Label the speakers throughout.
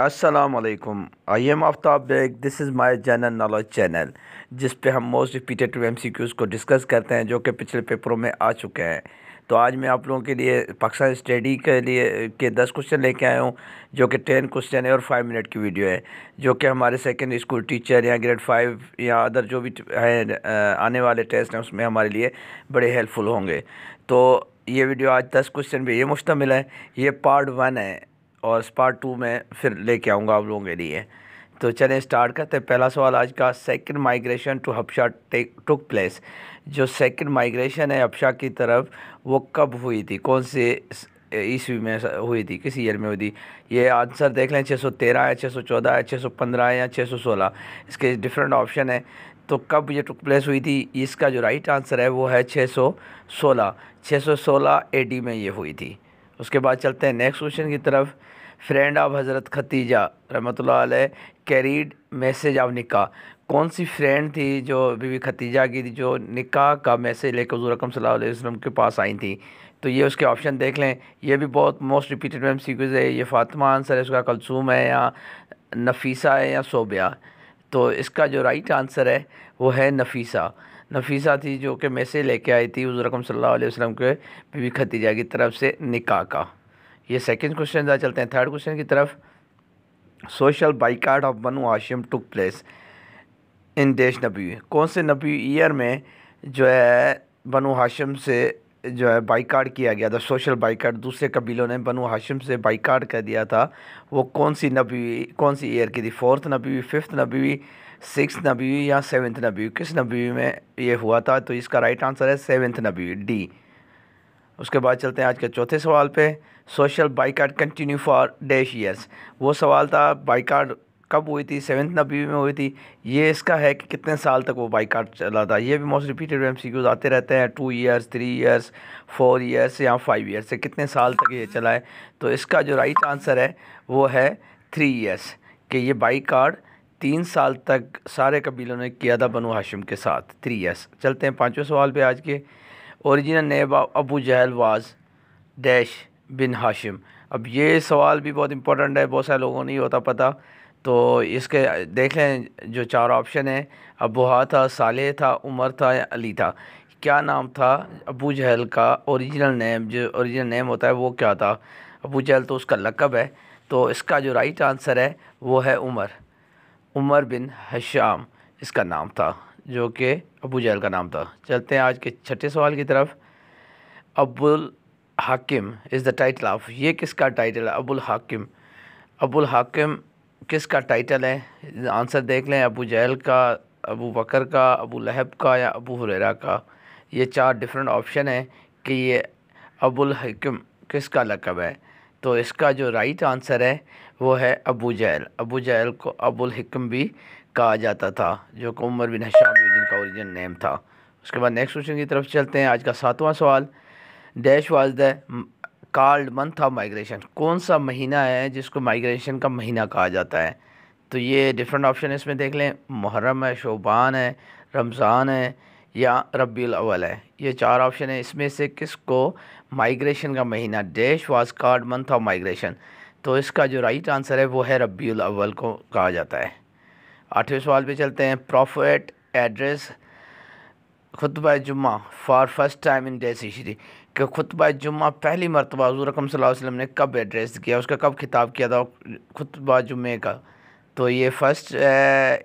Speaker 1: Aslam I am Aftab Baig this is my general knowledge channel जिस पे हम most repeated M C Qs को discuss करते हैं जो कि पिछले पेपरों में आ चुके हैं तो आज मैं आप लोगों के लिए पाकिस्तान स्टडी के लिए के दस क्वेश्चन लेके आया हूँ जो कि टेन क्वेश्चन है और फाइव मिनट की वीडियो है जो कि हमारे सेकेंड स्कूल टीचर या ग्रेड फाइव या अदर जो भी है आने वाले टेस्ट हैं उसमें हमारे लिए बड़े हेल्पफुल होंगे तो ये वीडियो आज दस क्वेश्चन भी ये मुश्तमिल है ये पार्ट वन है और पार्ट टू में फिर लेके आऊँगा आप लोगों के लिए तो चलें स्टार्ट करते हैं पहला सवाल आज का second migration to Habasha take took place जो सेकंड माइग्रेशन है हबशा की तरफ वो कब हुई थी कौन से ईस्वी में हुई थी किस ईयर में हुई थी ये आंसर देख लें 613 है 614 है सौ है या 616 इसके डिफरेंट ऑप्शन है तो कब ये टुक प्लेस हुई थी इसका जो राइट आंसर है वो है 616 616 डी में ये हुई थी उसके बाद चलते हैं नेक्स्ट क्वेश्चन की तरफ फ्रेंड ऑफ हज़रत खतीजा रमत कैरीड मैसेज ऑफ निका कौन सी फ्रेंड थी जो बीवी खतीजा की थी जो निका का मैसेज लेकर हजूर अकम वसल्लम के पास आई थी तो ये उसके ऑप्शन देख लें ये भी बहुत मोस्ट रिपीटेड मैम सीक्वेज है ये फातिमा आंसर है उसका कलसूम है या नफीसा है या सोबिया तो इसका जो राइट आंसर है वो है नफीसा नफीसा थी जो कि मैसेज लेके आई थी उस रकम सल्लल्लाहु वसलम के बीबी खतीजा की तरफ से निकाह का ये सेकेंड क्वेश्चन ज़्यादा चलते हैं थर्ड क्वेश्चन की तरफ सोशल बाइकाट ऑफ बनु आशियम टुक प्लेस इन देश नबी कौन से नबी ईयर में जो है बनु हाशिम से जो है बाइकाट किया गया था सोशल बाइकाट दूसरे कबीलों ने बनु हाशिम से बाइकाट कर दिया था वो कौन सी नबी कौन सी ईयर की थी फोर्थ नबी फिफ्थ नबी सिक्स नबी या सेवन्थ नबी किस नबी में ये हुआ था तो इसका राइट आंसर है सेवन्थ नबी डी उसके बाद चलते हैं आज के चौथे सवाल पे social boycott continue for dash years वो सवाल था बाइकाट कब हुई थी सेवन्थ नबी में हुई थी ये इसका है कि कितने साल तक वो बाइकाट चला था ये भी मोस्ट रिपीटेड एम सी आते रहते हैं two years three years four years या फाइव ईयर्स से कितने साल तक ये चला है तो इसका जो राइट आंसर है वो है थ्री ईयर्स कि ये कार्ड तीन साल तक सारे कबीलों ने किया था बनो हाशिम के साथ थ्री ईयर्स चलते हैं पाँचवें सवाल पे आज के औरिजिनल नेब अबू जहल वाज डैश बिन हाशिम अब ये सवाल भी बहुत इंपॉर्टेंट है बहुत सारे लोगों नहीं होता पता तो इसके देख लें जो चार ऑप्शन हैं अबूहा था साले था उमर था या अली था क्या नाम था अबू जहल का ओरिजिनल नेम जो ओरिजिनल नेम होता है वो क्या था अबू जहल तो उसका लकब है तो इसका जो राइट आंसर है वो है उमर उमर बिन हशाम इसका नाम था जो कि अबू जहल का नाम था चलते हैं आज के छठे सवाल की तरफ अबुल हाकिम इज़ द टाइटल ऑफ ये किसका टाइटल है अबुल हाकिम अबुल हाकिम किसका टाइटल है आंसर देख लें अबू जहल का अबू बकर का अबू लहब का या अबू हुरेरा का ये चार डिफरेंट ऑप्शन है कि ये अबुल हकम किसका लकब है तो इसका जो राइट आंसर है वो है अबू जहल अबू जहल को अबुल हकम भी कहा जाता था जो कि उमर बिन हशाम जिनका ओरिजिनल नेम था उसके बाद नेक्स्ट क्वेश्चन की तरफ चलते हैं आज का सातवां सवाल dash was the card month of migration कौन सा महीना है जिसको माइग्रेशन का महीना कहा जाता है तो ये डिफरेंट ऑप्शन इसमें देख लें मुहर्रम है शोबान है रमज़ान है या रबील अवल है ये चार ऑप्शन है इसमें से किसको माइग्रेशन का महीना dash was card month of migration तो इसका जो राइट आंसर है वो है रबील अवल को कहा जाता है आठवें सवाल पे चलते हैं प्रॉफिट एड्रेस खुतब जुम्मा for first time in days हिशरी कि खुतब जुम्मा पहली मरतबा हजूर रकम वसल्लम ने कब एड्रेस किया उसका कब खिताब किया था खुतब जुम्मे का तो ये फ़र्स्ट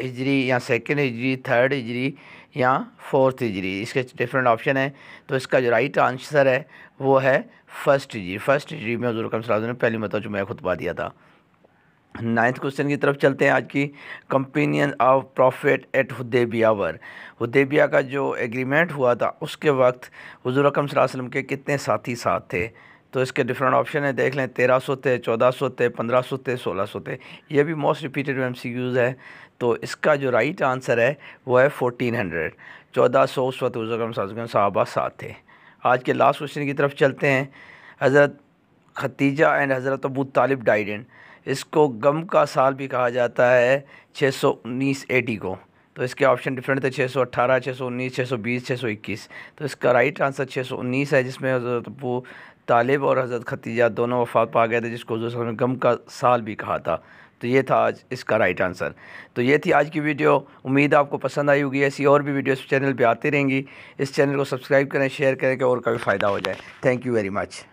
Speaker 1: हिजरी या सेकेंड हिजरी थर्ड हिजरी या फोर्थ हिजरी इसके डिफरेंट ऑप्शन है तो इसका जो राइट आंसर है वो है फ़र्स्ट हिजरी फ़र्स्ट हिजरी में हजूर रकम वसल्लम ने पहली मरतबा जुम्मे खुतबा दिया था नाइन्थ क्वेश्चन की तरफ चलते हैं आज की कंपेनियन ऑफ प्रॉफिट एट हुदेबिया वर हुदेबिया का जो एग्रीमेंट हुआ था उसके वक्त हजूर अकम वसल्लम के कितने साथी साथ थे तो इसके डिफरेंट ऑप्शन है देख लें तेरह सौ थे चौदह सौ थे पंद्रह सौ थे सोलह सौ थे ये भी most repeated M C Qs है तो इसका जो राइट right आंसर है वो है फोटीन हंड्रेड चौदह सौ उस वक्त हजूर अकम साहबा साथ थे आज के लास्ट क्वेश्चन की तरफ चलते हैं हज़रत खतीजा एंड हज़रत अबू तालिब डाइडेंट इसको गम का साल भी कहा जाता है छः सौ उन्नीस एटी को तो इसके ऑप्शन डिफरेंट थे छः सौ अट्ठारह छः सौ उन्नीस छः सौ बीस छः सौ इक्कीस तो इसका राइट आंसर छः सौ उन्नीस है जिसमें हज़रत अबू तालिब और हज़रत खतीजा दोनों वफात पा गए थे जिसको हजूर ने गम का साल भी कहा था तो ये था आज इसका राइट आंसर तो ये थी आज की वीडियो उम्मीद आपको पसंद आई होगी ऐसी और भी वीडियोस चैनल पे आती रहेंगी इस चैनल को सब्सक्राइब करें शेयर करें कि और का भी फ़ायदा हो जाए थैंक यू वेरी मच